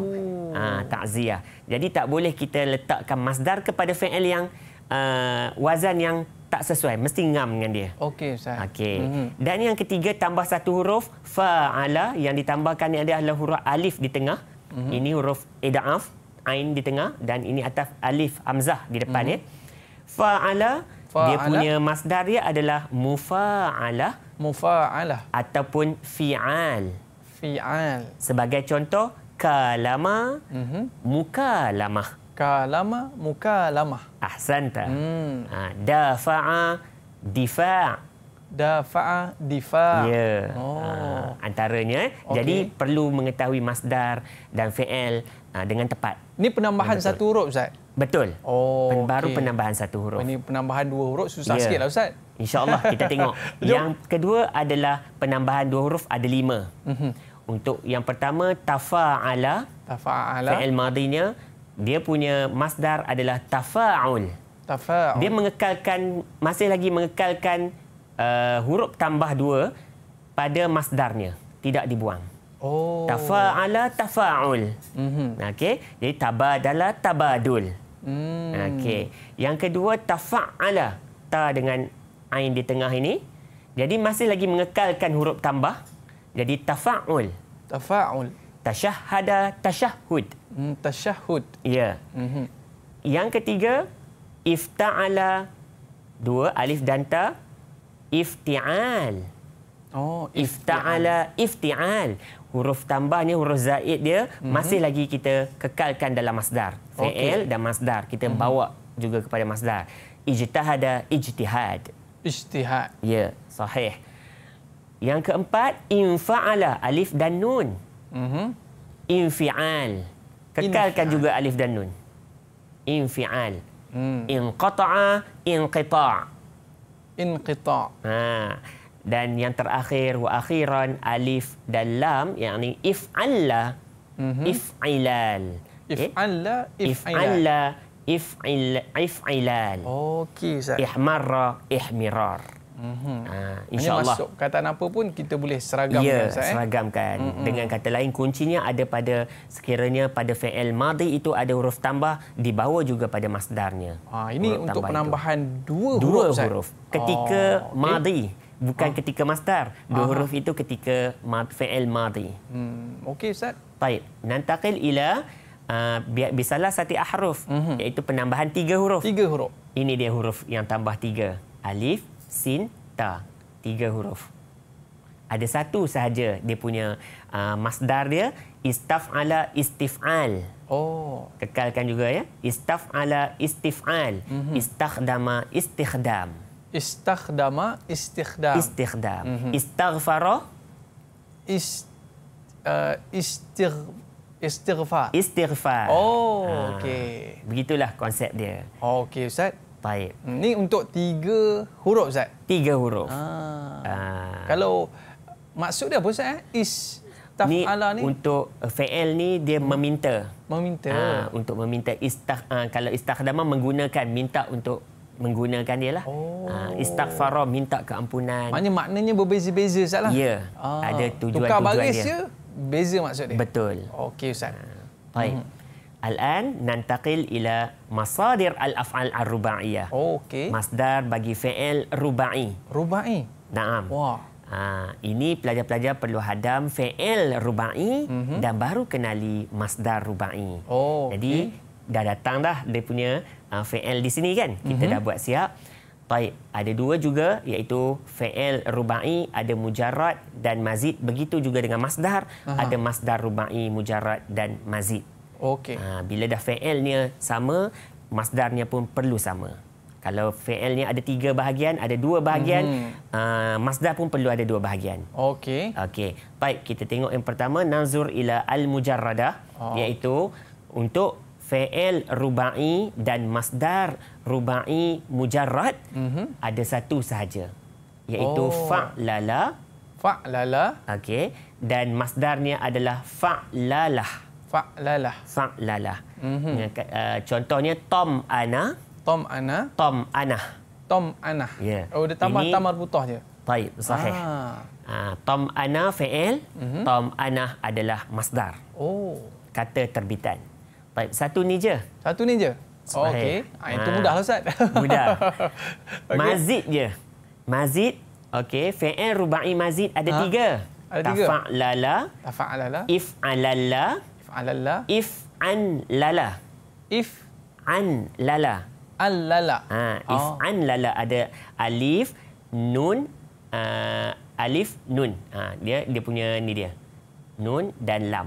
ha, ta'ziah jadi tak boleh kita letakkan masdar kepada fi'il yang uh, wazan yang tak sesuai mesti ngam dengan dia okey ustaz okey mm-hmm. dan yang ketiga tambah satu huruf faala yang ditambahkan ini adalah huruf alif di tengah mm-hmm. ini huruf idaaf ain di tengah dan ini ataf alif amzah di depan mm-hmm. ya faala Fa'ala. Dia punya masdar dia adalah mufa'ala. Mufa'ala. Ataupun fi'al. Fi'al. Sebagai contoh, kalama, mm-hmm. mukalamah. Kalama muka lama. Ahsanta. Hmm. Ha, dafa'a difa' dafa'a difa' ya. oh. ha, antaranya eh. okay. jadi perlu mengetahui masdar dan fi'il ha, dengan tepat ini penambahan betul. satu huruf ustaz betul oh baru okay. penambahan satu huruf ini penambahan dua huruf susah ya. sikitlah ustaz insyaallah kita tengok yang kedua adalah penambahan dua huruf ada lima. Mhm. untuk yang pertama tafa'ala tafa'ala fi'il madinya dia punya masdar adalah tafa'ul. Tafa'ul. Dia mengekalkan masih lagi mengekalkan uh, huruf tambah dua pada masdarnya, tidak dibuang. Oh. Tafa'ala tafa'ul. Mhm. Okey. Jadi tabadala tabadul. Hmm. Okey. Yang kedua tafa'ala ta dengan ain di tengah ini. Jadi masih lagi mengekalkan huruf tambah. Jadi tafa'ul. Tafa'ul. Tashahada, tashahud. Hmm, tashahhud. Ya. Mm-hmm. Yang ketiga, ifta'ala dua alif dan ta ifti'al. Oh, ifta'ala ifti'al. Huruf tambah ni huruf zaid dia mm-hmm. masih lagi kita kekalkan dalam masdar. Fi'il okay. dan masdar kita mm-hmm. bawa juga kepada masdar. Ijtahada ijtihad. Ijtihad. Ya, sahih. Yang keempat, infa'ala alif dan nun. Mm-hmm. Infial. Kekalkan Infial. juga alif dan nun. Infial. Mm. Inqata'a, inqita'. Inqita'. Ha. Dan yang terakhir, wa akhiran, alif dan lam, yakni if'alla, mm-hmm. if'ilal. Eh? If'alla, if'ilal. If'alla, if'ilal. Okey, Ustaz. Ihmarra, ihmirar. Mm-hmm. Ha, InsyaAllah. Masuk kataan apa pun kita boleh seragamkan. Ya, saya. Eh? seragamkan. Mm-hmm. Dengan kata lain, kuncinya ada pada sekiranya pada fi'il Madi itu ada huruf tambah, dibawa juga pada masdarnya. Ha, ini huruf untuk penambahan itu. dua huruf. Dua huruf. Ketika oh, okay. madhi, bukan ha. ketika masdar. Dua Aha. huruf itu ketika fi'il madhi. Hmm. Okey, Ustaz. Baik. Nantakil ila uh, bisalah sati ahruf, mm-hmm. iaitu penambahan tiga huruf. Tiga huruf. Ini dia huruf yang tambah tiga. Alif, Sin Ta Tiga huruf. Ada satu sahaja dia punya uh, masdar dia. Istaf'ala istif'al. Oh. Kekalkan juga ya. Istaf'ala istif'al. Mm-hmm. Istakhdama istikhdam. Istakhdama istikhdam. Istikhdam. Mm-hmm. Istaghfara. Ist, uh, istir, istighfar. Istighfar. Oh, ha. okey. Begitulah konsep dia. Oh, okey Ustaz. Taib. Ini hmm, untuk tiga huruf, Zat? Tiga huruf. Ah. Ah. Kalau maksud dia apa, Zat? Eh? Is taf'ala ni, ni? Untuk fa'al ni, dia hmm. meminta. Meminta. Ah, untuk meminta. Istah, ah, kalau istahdamah menggunakan, minta untuk menggunakan dia lah. Ah, oh. Ah, istaghfara minta keampunan. Maknanya maknanya berbeza-beza Ustaz lah. Ya. Ah. Ada tujuan-tujuan dia. Tukar baris dia, beza maksud dia. Betul. Okey Ustaz. Ah. Baik. Hmm. الآن ننتقل إلى مصادر الأفعال الرباعية. أوكي. مصدر bagi فعل ruba'i. رباعي. نعم. واو. Ah, ini pelajar-pelajar perlu hadam fi'il ruba'i mm-hmm. dan baru kenali masdar ruba'i. Oh. Jadi okay. dah datang dah dia punya uh, fi'il di sini kan. Kita mm-hmm. dah buat siap. Baik, ada dua juga iaitu fi'il ruba'i ada mujarad dan mazid. Begitu juga dengan masdar, Aha. ada masdar ruba'i, mujarad dan mazid. Okey. Ha, bila dah fa'ilnya sama, masdarnya pun perlu sama. Kalau fa'ilnya ada tiga bahagian, ada dua bahagian, mm-hmm. uh, masdar pun perlu ada dua bahagian. Okey. Okey. Baik, kita tengok yang pertama nazur ila al-mujarradah ah. oh. iaitu untuk fa'il rubai dan masdar rubai mujarrad mm-hmm. ada satu sahaja iaitu oh. Fa Lala. okey dan masdarnya adalah Fa Lalah. Fa'lalah. Fa'lalah. Mm -hmm. uh, contohnya, Tom Ana. Tom Ana. Tom Ana. Tom Ana. Ya. Yeah. Oh, dia tambah Ini... tamar butoh je. Baik, sahih. Ah. Uh, Tom Ana fa'il. Mm -hmm. Tom Ana adalah masdar. Oh. Kata terbitan. Baik, satu ni je. Satu ni je? Oh, okey. Ha, itu ah, mudah, lah, Ustaz. Mudah. okay. Mazid je. Mazid. Okey, fa'il rubai mazid ada ha? tiga. Ada tiga. Tafa'lala. Tafa'lala. If'alala. Alala. if an lala if an lala al lala ha if oh. an lala ada alif nun uh, alif nun ha dia dia punya ni dia nun dan lam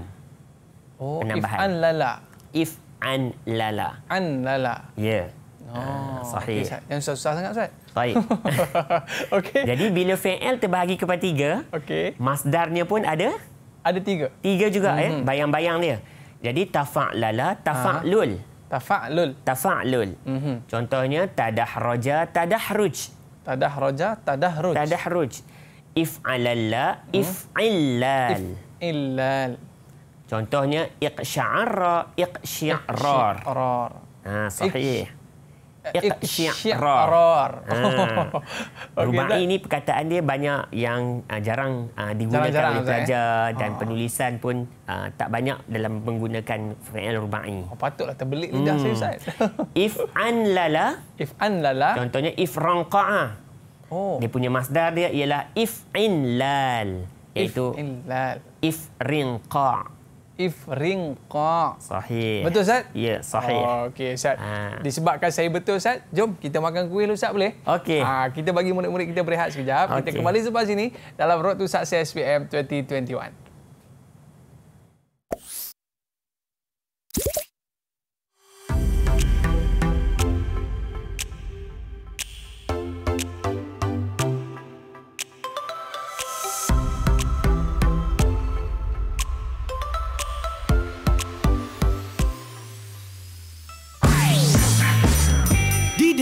oh penambahan. if an lala if an lala an lala ya yeah. Oh, ha, sahih. Okay, yang susah-susah sangat, Ustaz. Baik. okay. Jadi, bila fi'il terbahagi kepada tiga, okay. masdarnya pun ada? Ada tiga. Tiga juga mm-hmm. ya. Bayang-bayang dia. Jadi tafa'lala, tafa'lul. Ha. Tafa'lul. Tafa'lul. Mm-hmm. Contohnya tadahroja, tadahruj. tadahroja, tadahruj. Tadahruj. If'alalla, mhm. if'illal. If'illal. Contohnya iqsha'ara, iqsha'rar. Iqsha'rar. Ha, ah, sahih. Iqsh- Iqsyi'rar. Hmm. Okay, Rumai that... ini perkataan dia banyak yang uh, jarang uh, digunakan jarang -jarang, eh. pelajar okay. dan oh. penulisan pun uh, tak banyak dalam menggunakan fi'il rumai. Oh, patutlah terbelit lidah hmm. saya Ustaz. if an lala. If an lala. Contohnya if ranqa'a. Oh. Dia punya masdar dia ialah if in lal. Iaitu if in lal. If ringqa'a ifriqa. Sahih. Betul Ustaz? Ya, yeah, sahih. Oh, okey Ustaz. Ha. Disebabkan saya betul Ustaz, jom kita makan kuih dulu Ustaz boleh? Okey. Ha, kita bagi murid-murid kita berehat sekejap. Okay. Kita kembali selepas ini dalam Road to Success PM 2021.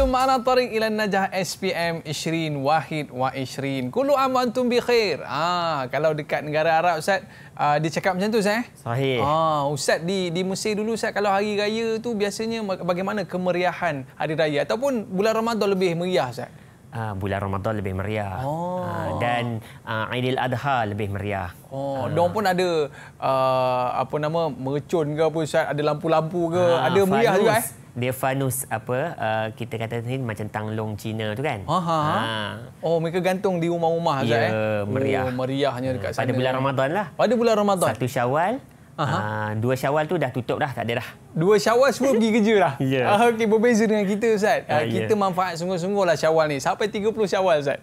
Semana tarik ilan najah SPM Ishrin Wahid wa Ishrin. Kulu amantum bi khair. Ah, kalau dekat negara Arab Ustaz, ah, dia cakap macam tu Ustaz. Eh? Sahih. Ah, Ustaz di di musim dulu Ustaz kalau hari raya tu biasanya bagaimana kemeriahan hari raya ataupun bulan Ramadan lebih meriah Ustaz? Uh, bulan Ramadan lebih meriah. Oh. Uh, dan uh, Aidil Adha lebih meriah. Oh, uh. dong pun ada uh, apa nama mercun ke apa ada lampu-lampu ke, uh, ada meriah juga eh dia fanus apa uh, kita kata ni macam tanglong Cina tu kan. Ah, ha, ha. ha. Oh mereka gantung di rumah-rumah saja ya, yeah, eh. Meriah. Oh, meriahnya dekat hmm. sana. Pada bulan Ramadan lah. Pada bulan Ramadan. Satu Syawal. Aha. Uh, dua syawal tu dah tutup dah, tak ada dah. Dua syawal semua pergi kerja lah. yeah. Ya. Okey, berbeza dengan kita Ustaz. Uh, yeah. Ah, kita ya. manfaat sungguh-sungguh lah syawal ni. Sampai 30 syawal Ustaz.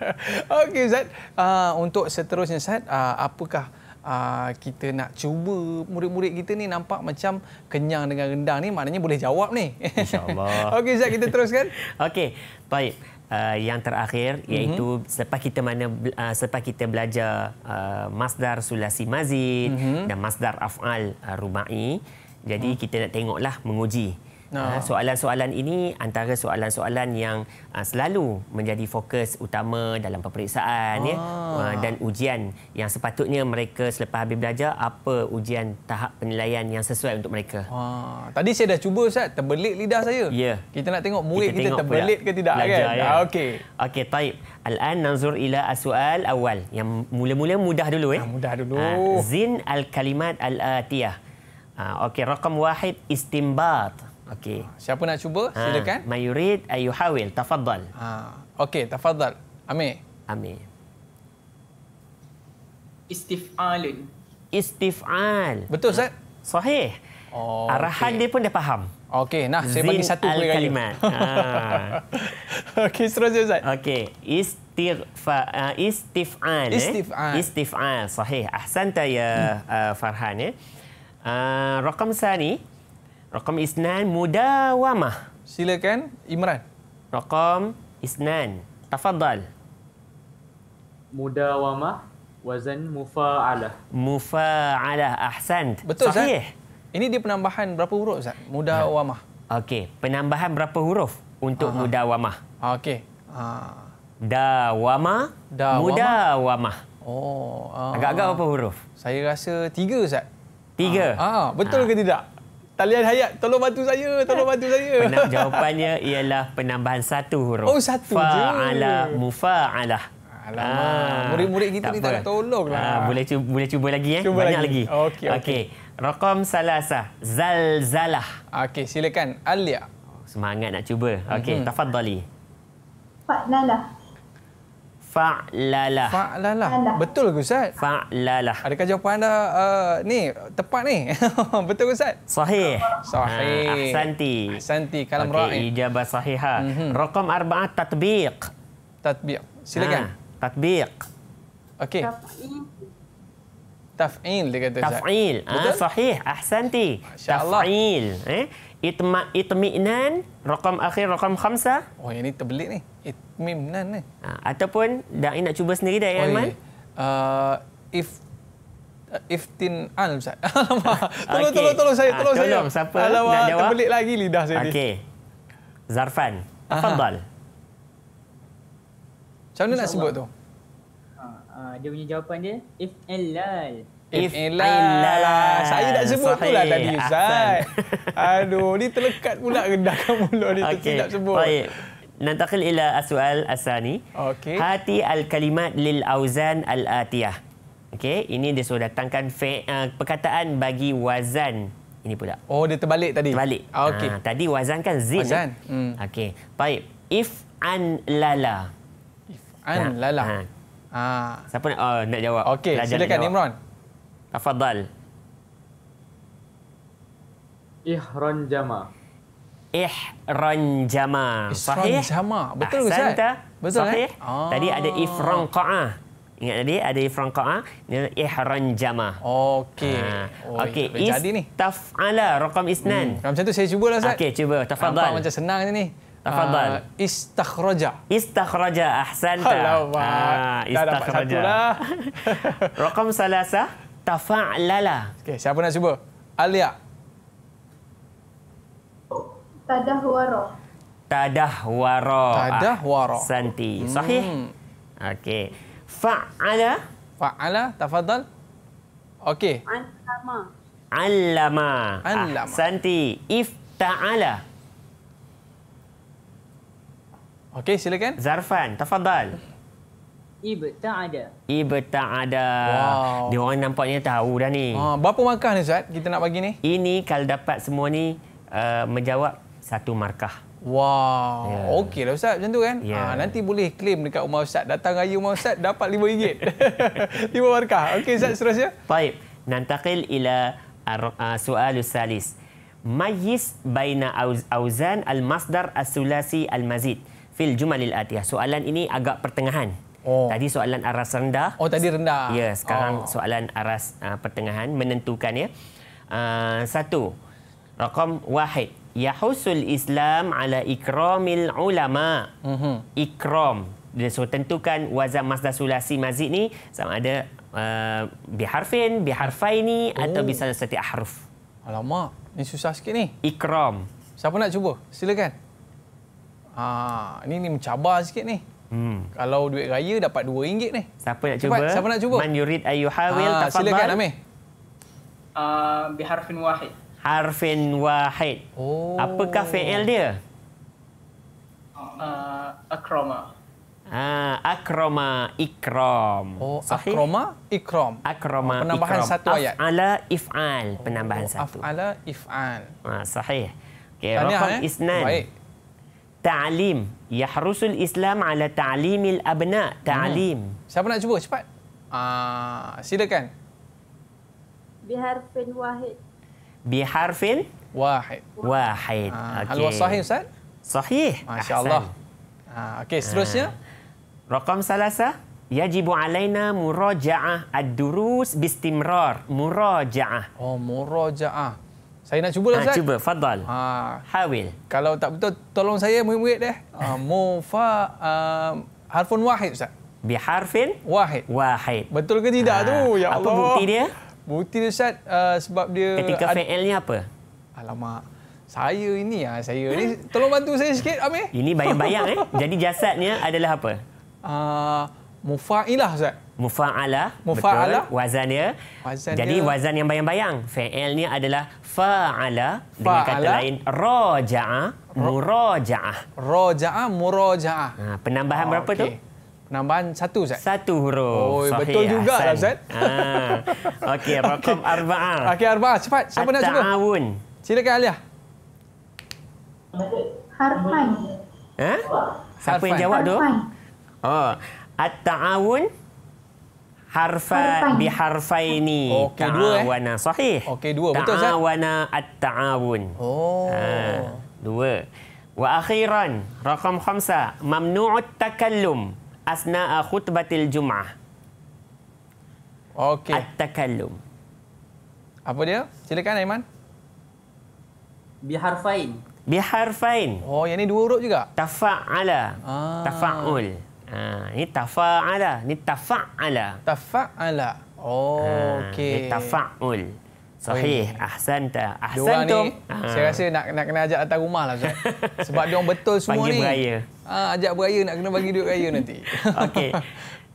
Okey Ustaz, uh, untuk seterusnya Ustaz, uh, apakah uh, kita nak cuba murid-murid kita ni nampak macam kenyang dengan rendang ni maknanya boleh jawab ni. InsyaAllah. Okey Ustaz kita teruskan. Okey baik. Uh, yang terakhir mhm. iaitu mm-hmm. selepas kita mana uh, selepas kita belajar uh, masdar sulasi mazid mm-hmm. dan masdar afal uh, rubai jadi mm. kita nak tengoklah menguji Oh. Soalan-soalan ini antara soalan-soalan yang ah, selalu menjadi fokus utama dalam peperiksaan oh. ya, ah. dan ujian yang sepatutnya mereka selepas habis belajar apa ujian tahap penilaian yang sesuai untuk mereka. Oh. Tadi saya dah cuba Ustaz, terbelit lidah saya. Yeah. Kita nak tengok murid kita, tengok kita terbelit ke tidak kan? belajar, kan? Ya. Okey. Okey, taib. Al-an nanzur ila asual awal. Yang mula-mula mudah dulu. Eh. Ah, mudah dulu. Ah, zin al-kalimat al-atiyah. Ah, Okey, rakam wahid istimbat. Istimbat. Okey. Siapa nak cuba? Ha. Silakan. Mayurid ayuhawil tafaddal. Ha. Okey, tafaddal. Amir. ame? Istif'alun. Istif'al. Betul, Ustaz? Ha. Sahih. Oh, Arahan okay. dia pun dia faham. Okey, nah saya bagi satu lagi. Zin al-kalimat. Ha. Okey, seterusnya Ustaz. Okey, istifa uh, istif'an. Eh? sahih. Ahsanta ya uh, Farhan ya. Eh. Uh, rakam sani. Rakam isnan mudawamah. Silakan Imran. Rakam isnan. Tafadhal. Mudawamah wazan mufa'alah. Mufa'alah. Ahsan. Betul, Ustaz. Sahih. Zat? Ini dia penambahan berapa huruf, Ustaz? Mudawamah. Ha. Okey. Penambahan berapa huruf untuk Aha. mudawamah? Okey. Ha. Dawamah. Dawamah. Mudawamah. Oh. Ah. Agak-agak berapa huruf? Saya rasa tiga, Ustaz. Tiga. Ah, ha. ha. betul ha. ke ah. tidak? Talian hayat, tolong bantu saya, tolong bantu saya. Penang, jawapannya ialah penambahan satu huruf. Oh, satu Fa je. Fa'ala mufa'alah. Alamak, ah, murid-murid kita tak ni tak tolong lah. Ah, boleh, cu- boleh cuba lagi eh, cuba banyak lagi. lagi. Okey, okay. okay. sah. Zal zalah. Okey, silakan. Alia. Oh, semangat nak cuba. Okey, mm-hmm. tafadzali. Fa'nalah. Fa'lalah. Fa'lalah. Betul ke Ustaz? Fa'lalah. Adakah jawapan anda uh, uh, ni tepat ni? Betul ke Ustaz? Sahih. Sahih. Ah, Ahsanti. Ahsanti. Kalam okay, ra'i. Ijabah sahihah. Mm -hmm. Rokom arbaat tatbiq. Tatbiq. Silakan. Ha, tatbiq. Okey. Taf'il. Taf'il dia kata Ustaz. Taf'il. Ha, Betul? Sahih. Ahsanti. Taf'il. Eh? Itma, itmi'nan. Rokom akhir, rokom khamsah. Oh, yang ni terbelit ni. It Mim nan eh. Ha, ataupun dai nak cuba sendiri dai Aiman. Uh, if uh, Iftin Al Ustaz. Alamak. Tolong, okay. tolong, tolong saya. Tolong, ah, ha, tolong saya. siapa Alamak, nak jawab? Terbelit lagi lidah saya okay. Zarfan. Afadal. Macam mana nak sebut tu? Ha, ha, dia punya jawapan dia. If Elal. If Elal. Saya nak sebut tu lah tadi Ustaz. Aduh, ni terlekat pula gedah kamu mulut ni. Okay. Tidak sebut. Baik. ننتقل إلى السؤال الثاني. أوكي. هاتي الكلمات للأوزان الآتية. Okay, ini dia sudah datangkan eh, perkataan bagi wazan. Ini pula. Oh, dia terbalik tadi. Terbalik. Oh, ah, okay. Ha, ah, tadi wazan kan zin. Eh? Wazan. Eh? Hmm. Okay. Baik. If an lala. If an nah. lala. Ha. Ha. Siapa nak, oh, nak jawab? Okay, Pelajar silakan jawab. Imran. Tafadhal. Ihran jama' ihran jama. Sahih. jama. Betul ke Ustaz? Betul eh? Sahih. Eh? Tadi ada ifran qa'ah. Ingat tadi ada ifran qa'ah. Ini ihran jama. Okey. Ha. Okey. Okay. Is. ni. Taf'ala rakam isnan. Hmm. Macam tu saya cuba lah Ustaz. Okey, cuba. Tafadal. Nampak macam senang je ni. Tafadal. Uh, ah, istakhraja. Istakhraja. tak? Halawa. Ah, istakhraja. Lah. Rokam salasa. Tafa'lala. Okey, siapa nak cuba? Alia. Tadah waro. Tadah waro. Tadah waro. Santi. Hmm. Sahih. Hmm. Okey. Fa'ala. Fa'ala. Tafadhal. Okey. Alama. Alama. Alama. Ah, Santi. Ifta'ala. Okey, silakan. Zarfan. Tafadhal. Ibta'ada. Ibta'ada. Wow. Dia orang nampaknya tahu dah ni. Ha, berapa markah ni Ustaz kita nak bagi ni? Ini kalau dapat semua ni uh, menjawab satu markah. Wah, wow. yeah. okeylah Ustaz macam tu kan. Yeah. Ya. Ha, nanti boleh claim dekat rumah Ustaz. Datang raya rumah Ustaz dapat RM5. RM5 markah. Okey Ustaz seterusnya. Baik. Nantakil ila ah, soal salis. Mayis baina auzan al-masdar as-sulasi al-mazid. Fil jumalil atiyah. Soalan ini agak pertengahan. Oh. Tadi soalan aras rendah. Oh, tadi rendah. Ya, yeah, sekarang oh. soalan aras uh, pertengahan menentukan ya. Uh, satu. Rakam wahid yahusul Islam ala ikramil ulama. Mm-hmm. Ikram. Dia suruh tentukan wazan masdar sulasi mazid ni sama ada uh, biharfin, biharfaini oh. atau bisa setiap ahruf. Alamak, ni susah sikit ni. Ikram. Siapa nak cuba? Silakan. Ha, ini ni mencabar sikit ni. Hmm. Kalau duit raya dapat RM2 ni. Siapa nak Cepat, cuba? Siapa nak cuba? Man yurid ayyuhawil ha, tafadhal. Silakan Amir. Uh, ah, biharfin wahid harfin wahid. Oh. Apakah fi'il dia? Uh, akroma. Ah, akroma ikram. Oh, Sahih? akroma ikram. Akroma penambahan ikram. satu ayat. Af'ala if'al, penambahan oh, satu. Af'ala if'al. Ah, sahih. Okey, rakam eh? isnan. Baik. Ta'lim. Yahrusul Islam ala ta'limil abna. Hmm. Ta'lim. Hmm. Siapa nak cuba? Cepat. Ah, silakan. Biharfin wahid biharfin wahid. Wahid. Ha, ah, okay. Halwa sahih Ustaz? Sahih. Masya-Allah. Ha, okey, seterusnya. Ha. Ah. Rakam salasa Yajibu alaina muraja'ah ad-durus bistimrar. Muraja'ah. Oh, muraja'ah. Saya nak cubalah, Ustaz. cuba, fadal. Ha. Hawil. Kalau tak betul, tolong saya murid-murid deh. Ha, mufa, uh, harfun wahid, Ustaz. Biharfin? Wahid. Wahid. Betul ke tidak ha. tu? Ya Apa Allah. Apa bukti dia? Bukti dia Ustaz uh, sebab dia... Ketika VL ni apa? Alamak. Saya ini ya ah, saya ini. Tolong bantu saya sikit, Amir. Ini bayang-bayang. eh. Jadi jasadnya adalah apa? Uh, Mufa'ilah, Ustaz. Mufa'alah. Mufa'alah. Betul. Wazannya. wazannya. Jadi wazan yang bayang-bayang. Fa'al ni adalah fa'ala. Fa dengan kata lain, roja'ah. Muroja'ah. Roja'ah, muroja'ah. Ha, penambahan oh, berapa ah, okay. tu? penambahan satu Ustaz. Satu huruf. Oh, Sahih betul juga lah Ustaz. Ha. Ah. Okey, rakam okay. arba'a. Okey, arba'a. Cepat. Siapa nak cuba? Silakan Alia. Harfan. Ha? Siapa Harfan. yang jawab tu? Oh, at-ta'awun harfa bi harfaini. Okey, dua eh. Ta'awana sahih. Okey, dua. Betul Ustaz. Ta'awana at-ta'awun. Oh. Ha. Dua. Wa akhiran, rakam khamsa, mamnu'ut takallum asna khutbatil jumah. Okey. At-takallum. Apa dia? Silakan Aiman. Biharfain. Biharfain. Oh, yang ni dua huruf juga. Tafa'ala. Ah. Tafa'ul. Ha, ini tafa'ala. Ini tafa'ala. Tafa'ala. Oh, ha, okey. Ini tafa'ul. Sahih, ahsanta, ahsantum. Ni, ah. saya rasa nak nak kena ajak datang rumah lah. Sebab dia orang betul semua Panggil ni. Panggil beraya. Ha, ajak beraya nak kena bagi duit raya nanti. Okey.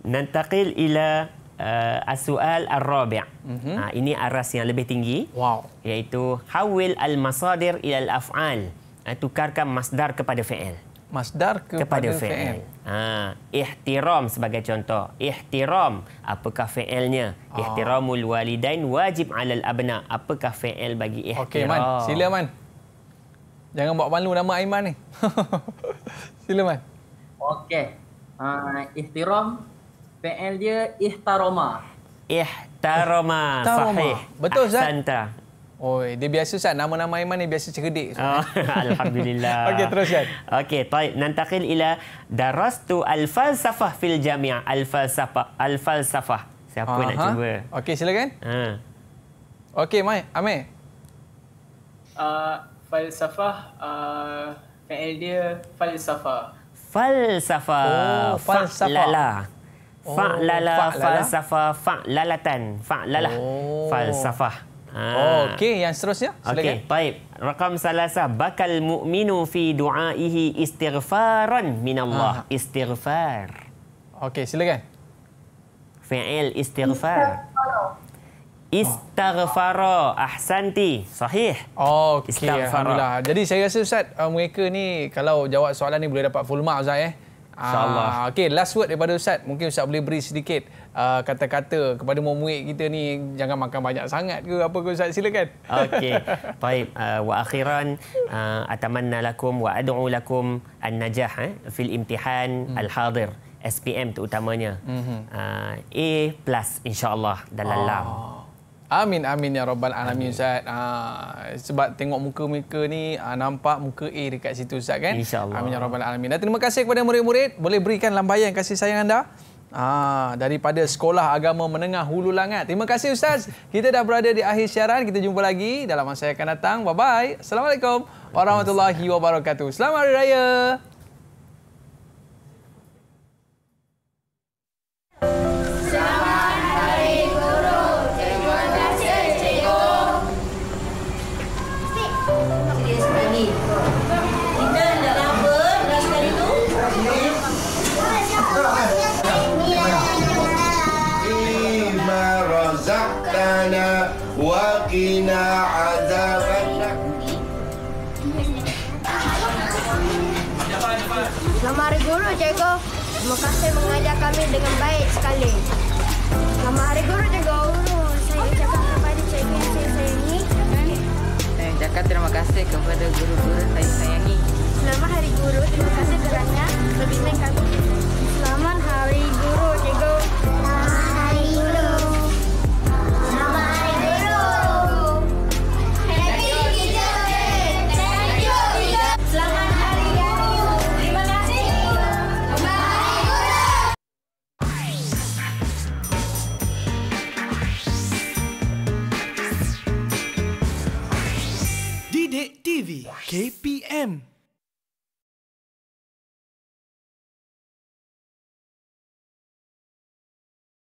Nantaqil ila uh, as-su'al ar-rabi'. Mm-hmm. ini aras yang lebih tinggi. Wow. Iaitu hawil al-masadir ila al-af'al. tukarkan masdar kepada fi'il. Masdar kepada, kepada fi'il. fi'il. Ha, ihtiram sebagai contoh. Ihtiram, apakah fi'ilnya? Ah. Ihtiramul walidain wajib alal abna. Apakah fi'il bagi ihtiram? Okey, Man. Sila, Man. Jangan buat malu nama Aiman ni. Sila, Man. Okey. Ha, ihtiram, fi'il dia ihtaroma. Ihtaroma, sahih. Betul, Zan. Oh, eh, dia biasa Ustaz, nama-nama Aiman ni biasa cerdik. So, oh, ah, Alhamdulillah. Okey, teruskan. Okey, baik. Nantakil ila darastu al-falsafah fil jami' al-falsafah. al Safah. Siapa uh nak cuba? Okey, silakan. Ha. Uh. Okey, Mai, Amir. Uh, ah, Safah. uh, ah, fa'il dia falsafah. Safah. Oh, falsafah. Fa'lala. Oh, fa'lala, oh, fa'lala. falsafah, fa'lalatan, fa'lalah, oh. falsafah. Ah. Okey, yang seterusnya. Okey, baik. Rakam salasah bakal mu'minu fi du'aihi istighfaran minallah. Ha. Istighfar. Okey, silakan. Fi'il istighfar. Istighfara ahsanti. Sahih. Okey, Alhamdulillah. Jadi saya rasa Ustaz, uh, mereka ni kalau jawab soalan ni boleh dapat full mark Ustaz eh. InsyaAllah. Ah, okay, last word daripada Ustaz. Mungkin Ustaz boleh beri sedikit uh, kata-kata kepada muamuik kita ni. Jangan makan banyak sangat ke apa ke Ustaz. Silakan. Okay. Baik. Uh, wa akhiran uh, atamanna lakum wa adu'u lakum an-najah eh, fil imtihan hmm. al-hadir. SPM terutamanya. Mm-hmm. Uh, A plus insyaAllah dalam oh. lam. Amin amin ya rabbal alamin Ustaz. Ha, sebab tengok muka mereka ni ha, nampak muka A dekat situ Ustaz kan? Insya Allah, Amin ya rabbal alamin. Dan terima kasih kepada murid-murid boleh berikan lambaian kasih sayang anda. Ha, daripada Sekolah Agama Menengah Hulu Langat. Terima kasih Ustaz. Kita dah berada di akhir siaran. Kita jumpa lagi dalam masa yang akan datang. Bye bye. Assalamualaikum warahmatullahi wabarakatuh. Selamat hari raya. cikgu. Terima kasih mengajar kami dengan baik sekali. Selamat hari guru juga Saya cikgu. Terima kasih kepada guru-guru saya sayangi. Selamat hari guru. Terima kasih kerana lebih mengkaji. Selamat hari guru, cikgu. Selamat. KPM.